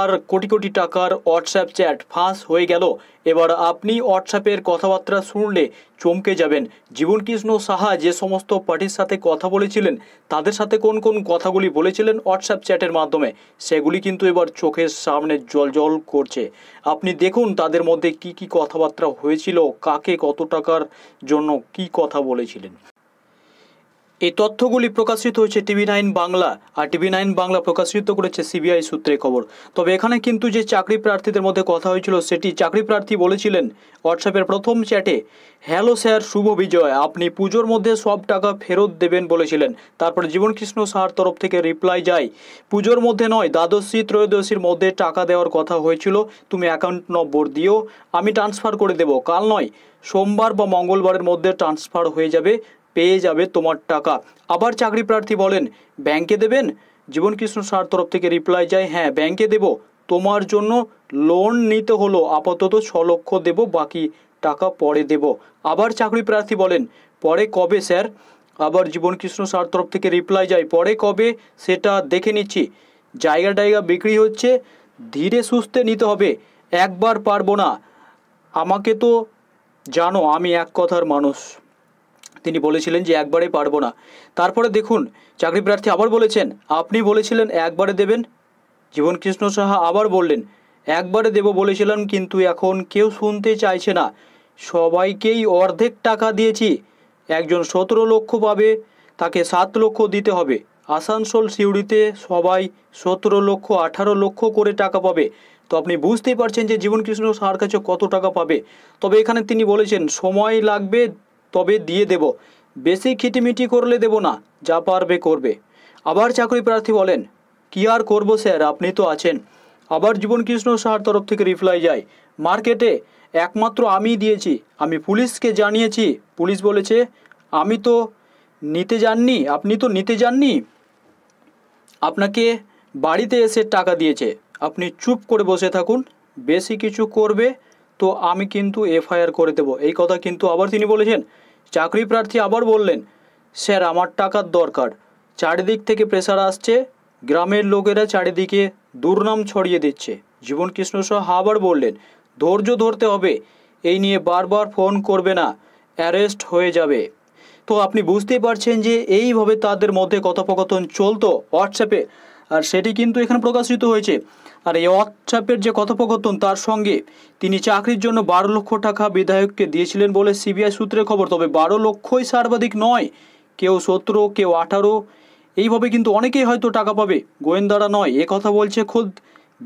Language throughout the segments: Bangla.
আর কোটি কোটি টাকার হোয়াটসঅ্যাপ চ্যাট ফাঁস হয়ে গেল এবার আপনি হোয়াটসঅ্যাপের কথাবার্তা শুনলে চমকে যাবেন জীবনকৃষ্ণ সাহা যে সমস্ত পার্টির সাথে কথা বলেছিলেন তাদের সাথে কোন কোন কথাগুলি বলেছিলেন হোয়াটসঅ্যাপ চ্যাটের মাধ্যমে সেগুলি কিন্তু এবার চোখের সামনে জল জল করছে আপনি দেখুন তাদের মধ্যে কি কি কথাবার্তা হয়েছিল কাকে কত টাকার জন্য কি কথা বলেছিলেন এই তথ্যগুলি প্রকাশিত হয়েছে টিভি নাইন বাংলা আর টিভি নাইন বাংলা প্রকাশিত করেছে সিবিআই সূত্রে খবর তবে এখানে কিন্তু যে চাকরি প্রার্থীদের মধ্যে কথা হয়েছিল সেটি চাকরি প্রার্থী বলেছিলেন হোয়াটসঅ্যাপের প্রথম চ্যাটে হ্যালো স্যার শুভ বিজয় আপনি পুজোর মধ্যে সব টাকা ফেরত দেবেন বলেছিলেন তারপর জীবনকৃষ্ণ স্যার তরফ থেকে রিপ্লাই যায় পুজোর মধ্যে নয় দ্বাদশী ত্রয়োদশীর মধ্যে টাকা দেওয়ার কথা হয়েছিল তুমি অ্যাকাউন্ট নম্বর দিও আমি ট্রান্সফার করে দেব কাল নয় সোমবার বা মঙ্গলবারের মধ্যে ট্রান্সফার হয়ে যাবে পেয়ে যাবে তোমার টাকা আবার চাকরি প্রার্থী বলেন ব্যাংকে দেবেন জীবনকৃষ্ণ সার তরফ থেকে রিপ্লাই যায় হ্যাঁ ব্যাংকে দেব তোমার জন্য লোন নিতে হলো আপাতত ছ লক্ষ দেব বাকি টাকা পরে দেব আবার চাকরি প্রার্থী বলেন পরে কবে স্যার আবার জীবনকৃষ্ণ সার তরফ থেকে রিপ্লাই যায় পরে কবে সেটা দেখে নিচ্ছি জায়গা টায়গা বিক্রি হচ্ছে ধীরে সুস্থে নিতে হবে একবার পারবো না আমাকে তো জানো আমি এক কথার মানুষ তিনি বলেছিলেন যে একবারে পারব না তারপরে দেখুন চাকরি প্রার্থী আবার বলেছেন আপনি বলেছিলেন একবারে দেবেন জীবনকৃষ্ণ সাহা আবার বললেন একবারে দেব বলেছিলাম কিন্তু এখন কেউ শুনতে চাইছে না সবাইকেই অর্ধেক টাকা দিয়েছি একজন সতেরো লক্ষ পাবে তাকে সাত লক্ষ দিতে হবে আসানসোল সিউড়িতে সবাই সতেরো লক্ষ আঠারো লক্ষ করে টাকা পাবে তো আপনি বুঝতেই পারছেন যে জীবনকৃষ্ণ সাহার কাছে কত টাকা পাবে তবে এখানে তিনি বলেছেন সময় লাগবে তবে দিয়ে দেব বেশি খিটিমিটি করলে দেব না যা পারবে করবে আবার চাকরি প্রার্থী বলেন কি আর করবো স্যার আপনি তো আছেন আবার জীবনকৃষ্ণ সাহার তরফ থেকে রিপ্লাই যায় মার্কেটে একমাত্র আমি দিয়েছি আমি পুলিশকে জানিয়েছি পুলিশ বলেছে আমি তো নিতে যাননি আপনি তো নিতে যাননি আপনাকে বাড়িতে এসে টাকা দিয়েছে আপনি চুপ করে বসে থাকুন বেশি কিছু করবে তো আমি কিন্তু এফআইআর করে দেব এই কথা কিন্তু আবার তিনি বলেছেন চাকরি প্রার্থী আবার বললেন স্যার আমার টাকার দরকার চারিদিক থেকে প্রেসার আসছে গ্রামের লোকেরা চারিদিকে দুর্নাম ছড়িয়ে দিচ্ছে জীবন কৃষ্ণ শাহ আবার বললেন ধৈর্য ধরতে হবে এই নিয়ে বারবার ফোন করবে না অ্যারেস্ট হয়ে যাবে তো আপনি বুঝতেই পারছেন যে এইভাবে তাদের মধ্যে কথোপকথন চলতো হোয়াটসঅ্যাপে আর সেটি কিন্তু এখানে প্রকাশিত হয়েছে আর এই হোয়াটসঅ্যাপের যে কথোপকথন তার সঙ্গে তিনি চাকরির জন্য বারো লক্ষ টাকা বিধায়ককে দিয়েছিলেন বলে সিবিআই সূত্রে খবর তবে বারো লক্ষই সর্বাধিক নয় কেউ সতেরো কেউ আঠারো এইভাবে কিন্তু অনেকেই হয়তো টাকা পাবে গোয়েন্দারা নয় এ কথা বলছে খোদ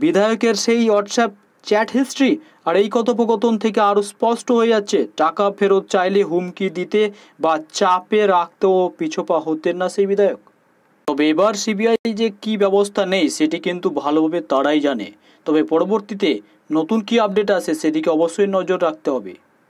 বিধায়কের সেই হোয়াটসঅ্যাপ চ্যাট হিস্ট্রি আর এই কথোপকথন থেকে আরও স্পষ্ট হয়ে যাচ্ছে টাকা ফেরত চাইলে হুমকি দিতে বা চাপে রাখতেও পিছপা হতেন না সেই বিধায়ক তবে এবার সিবিআই যে কি ব্যবস্থা নেই সেটি কিন্তু ভালোভাবে তারাই জানে তবে পরবর্তীতে নতুন কি আপডেট আসে সেদিকে অবশ্যই নজর রাখতে হবে